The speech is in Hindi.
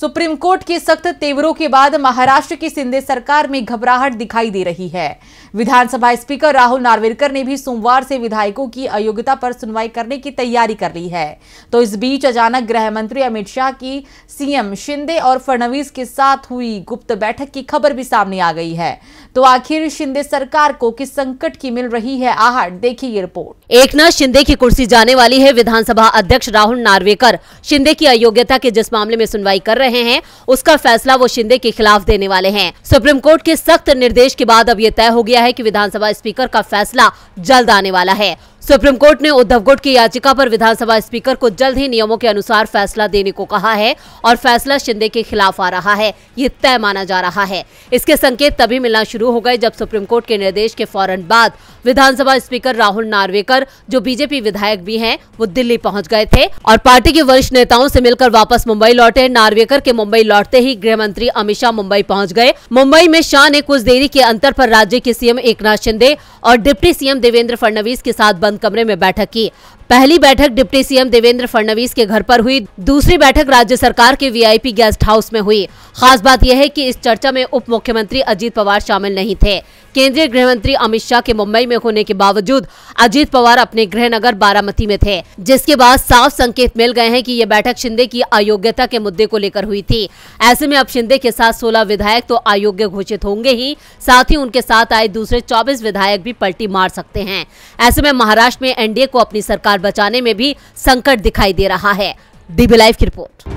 सुप्रीम कोर्ट के सख्त तेवरों के बाद महाराष्ट्र की सिंधे सरकार में घबराहट दिखाई दे रही है विधानसभा स्पीकर राहुल नार्वेकर ने भी सोमवार से विधायकों की अयोग्यता पर सुनवाई करने की तैयारी कर ली है तो इस बीच अचानक गृह मंत्री अमित शाह की सीएम शिंदे और फडणवीस के साथ हुई गुप्त बैठक की खबर भी सामने आ गई है तो आखिर शिंदे सरकार को किस संकट की मिल रही है आहट देखिए ये रिपोर्ट एक नाथ शिंदे की कुर्सी जाने वाली है विधानसभा अध्यक्ष राहुल नार्वेकर शिंदे की अयोग्यता के जिस मामले में सुनवाई कर रहे रहे हैं उसका फैसला वो शिंदे के खिलाफ देने वाले हैं सुप्रीम कोर्ट के सख्त निर्देश के बाद अब ये तय हो गया है कि विधानसभा स्पीकर का फैसला जल्द आने वाला है सुप्रीम कोर्ट ने उद्धव गुट की याचिका पर विधानसभा स्पीकर को जल्द ही नियमों के अनुसार फैसला देने को कहा है और फैसला शिंदे के खिलाफ आ रहा है ये तय माना जा रहा है इसके संकेत तभी मिलना शुरू हो गए जब सुप्रीम कोर्ट के निर्देश के फौरन बाद विधानसभा स्पीकर राहुल नार्वेकर जो बीजेपी विधायक भी है वो दिल्ली पहुँच गए थे और पार्टी के वरिष्ठ नेताओं ऐसी मिलकर वापस मुंबई लौटे नार्वेकर के मुंबई लौटते ही गृह मंत्री अमित शाह मुंबई पहुँच गए मुंबई में शाह ने कुछ देरी के अंतर आरोप राज्य के सीएम एक शिंदे और डिप्टी सीएम देवेंद्र फडणवीस के साथ बंद बंद कमरे में बैठक की पहली बैठक डिप्टी सीएम देवेंद्र फडणवीस के घर पर हुई दूसरी बैठक राज्य सरकार के वीआईपी गेस्ट हाउस में हुई खास बात यह है कि इस चर्चा में उप मुख्यमंत्री अजीत पवार शामिल नहीं थे केंद्रीय गृह मंत्री अमित शाह के मुंबई में होने के बावजूद अजीत पवार अपने गृह नगर बारामती में थे जिसके बाद साफ संकेत मिल गए हैं कि ये बैठक शिंदे की अयोग्यता के मुद्दे को लेकर हुई थी ऐसे में अब शिंदे के साथ सोलह विधायक तो अयोग्य घोषित होंगे ही साथ ही उनके साथ आए दूसरे चौबीस विधायक भी पलटी मार सकते हैं ऐसे में महाराष्ट्र महाराष्ट्र में एनडीए को अपनी सरकार बचाने में भी संकट दिखाई दे रहा है डीबी लाइव की रिपोर्ट